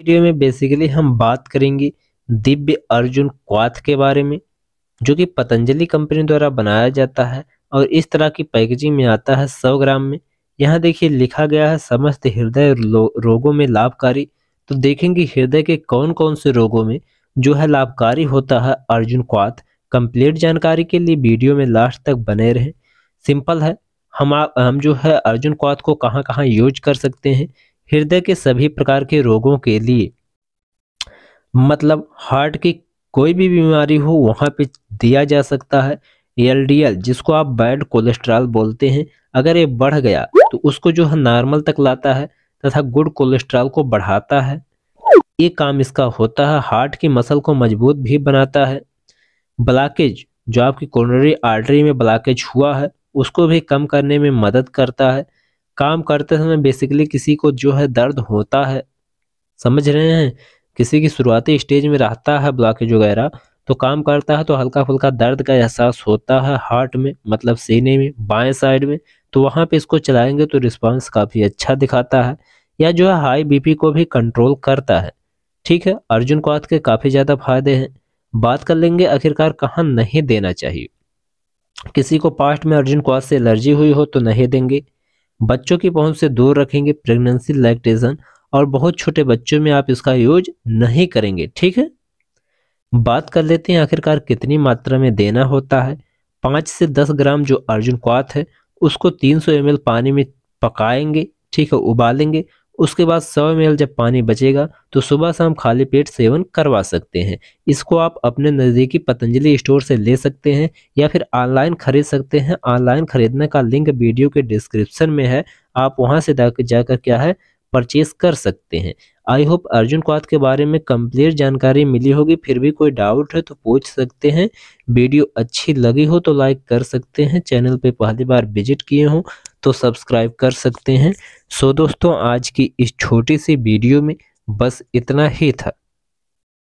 video में basically हम बात करेंगे दिव्य अर्जुन क्वाथ के बारे में जो कि पतंजलि कंपनी द्वारा बनाया जाता है और इस तरह की पैकेजिंग में आता है सौ ग्राम में यहाँ देखिए लिखा गया है समस्त हृदय रोगों में लाभकारी तो देखेंगे हृदय के कौन कौन से रोगों में जो है लाभकारी होता है अर्जुन क्वाथ कंप्लीट जानकारी के लिए वीडियो में लास्ट तक बने रहें सिंपल है हम आ, हम जो है अर्जुन क्वाथ को कहाँ कहाँ यूज कर सकते हैं हृदय के सभी प्रकार के रोगों के लिए मतलब हार्ट की कोई भी बीमारी हो वहाँ पे दिया जा सकता है एलडीएल जिसको आप बैड कोलेस्ट्रॉल बोलते हैं अगर ये बढ़ गया तो उसको जो है नॉर्मल तक लाता है तथा गुड कोलेस्ट्रॉल को बढ़ाता है ये काम इसका होता है हार्ट की मसल को मजबूत भी बनाता है ब्लॉकेज जो आपकी कोरोनरी आर्टरी में ब्लॉकेज हुआ है उसको भी कम करने में मदद करता है काम करते समय बेसिकली किसी को जो है दर्द होता है समझ रहे हैं किसी की शुरुआती स्टेज में रहता है ब्लॉकेज वगैरह तो काम करता है तो हल्का फुल्का दर्द का एहसास होता है हार्ट में मतलब सीने में बाएं साइड में तो वहाँ पे इसको चलाएंगे तो रिस्पांस काफ़ी अच्छा दिखाता है या जो है हाई बीपी को भी कंट्रोल करता है ठीक है अर्जुन क्वाथ के काफ़ी ज़्यादा फायदे हैं बात कर लेंगे आखिरकार कहाँ नहीं देना चाहिए किसी को पास्ट में अर्जुन क्वाथ से एलर्जी हुई हो तो नहीं देंगे बच्चों की पहुंच से दूर रखेंगे प्रेगनेंसी लैक्टेशन और बहुत छोटे बच्चों में आप इसका यूज नहीं करेंगे ठीक है बात कर लेते हैं आखिरकार कितनी मात्रा में देना होता है पाँच से दस ग्राम जो अर्जुन क्वाथ है उसको तीन सौ पानी में पकाएंगे ठीक है उबालेंगे उसके बाद सौ एम जब पानी बचेगा तो सुबह शाम खाली पेट सेवन करवा सकते हैं इसको आप अपने नज़दीकी पतंजलि स्टोर से ले सकते हैं या फिर ऑनलाइन खरीद सकते हैं ऑनलाइन खरीदने का लिंक वीडियो के डिस्क्रिप्शन में है आप वहाँ से जाकर क्या है परचेज कर सकते हैं आई होप अर्जुन क्वाथ के बारे में कम्प्लीट जानकारी मिली होगी फिर भी कोई डाउट है तो पूछ सकते हैं वीडियो अच्छी लगी हो तो लाइक कर सकते हैं चैनल पे पहली बार विजिट किए हों तो सब्सक्राइब कर सकते हैं सो दोस्तों आज की इस छोटी सी वीडियो में बस इतना ही था